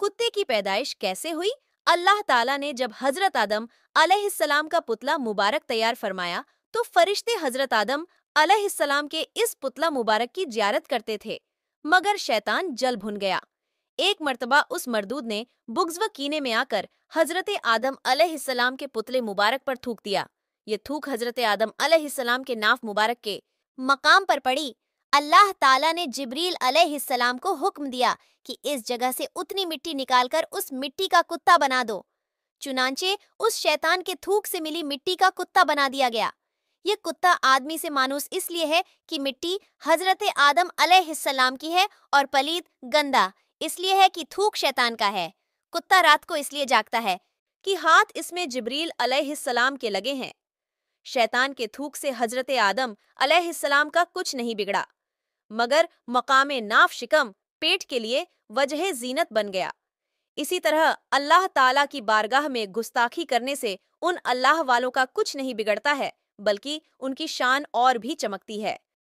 कुत्ते की पैदाइश कैसे हुई अल्लाह ताला ने जब हजरत आदम अलैहिस्सलाम का पुतला मुबारक तैयार फरमाया तो फरिश्ते हजरत आदम अलैहिस्सलाम के इस पुतला मुबारक की जियारत करते थे मगर शैतान जल भुन गया एक मर्तबा उस मरदूद ने बुग्ज व कीने में आकर हजरत आदम अलैहिस्सलाम के पुतले मुबारक पर थूक दिया ये थूक हजरत आदम अलैहिस्सलाम के नाफ मुबारक के मकाम पर पड़ी अल्लाह ताला ने जिब्रील अलैहिस्सलाम को हुक्म दिया कि इस जगह से उतनी मिट्टी निकालकर उस मिट्टी का कुत्ता बना दो चुनाचे उस शैतान के थूक से मिली मिट्टी का कुत्ता बना दिया गया ये कुत्ता आदमी से मानूस इसलिए है कि मिट्टी हजरत आदम अलैहिस्सलाम की है और पलीत गंदा इसलिए है कि थूक शैतान का है कुत्ता रात को इसलिए जागता है कि हाथ इसमें जिब्रील अलैहिस्सलाम के लगे हैं शैतान के थूक से हजरत आदम अलैहिस्सलाम का कुछ नहीं बिगड़ा मगर मकाम नाफ शिकम पेट के लिए वजह जीनत बन गया इसी तरह अल्लाह ताला की बारगाह में गुस्ताखी करने से उन अल्लाह वालों का कुछ नहीं बिगड़ता है बल्कि उनकी शान और भी चमकती है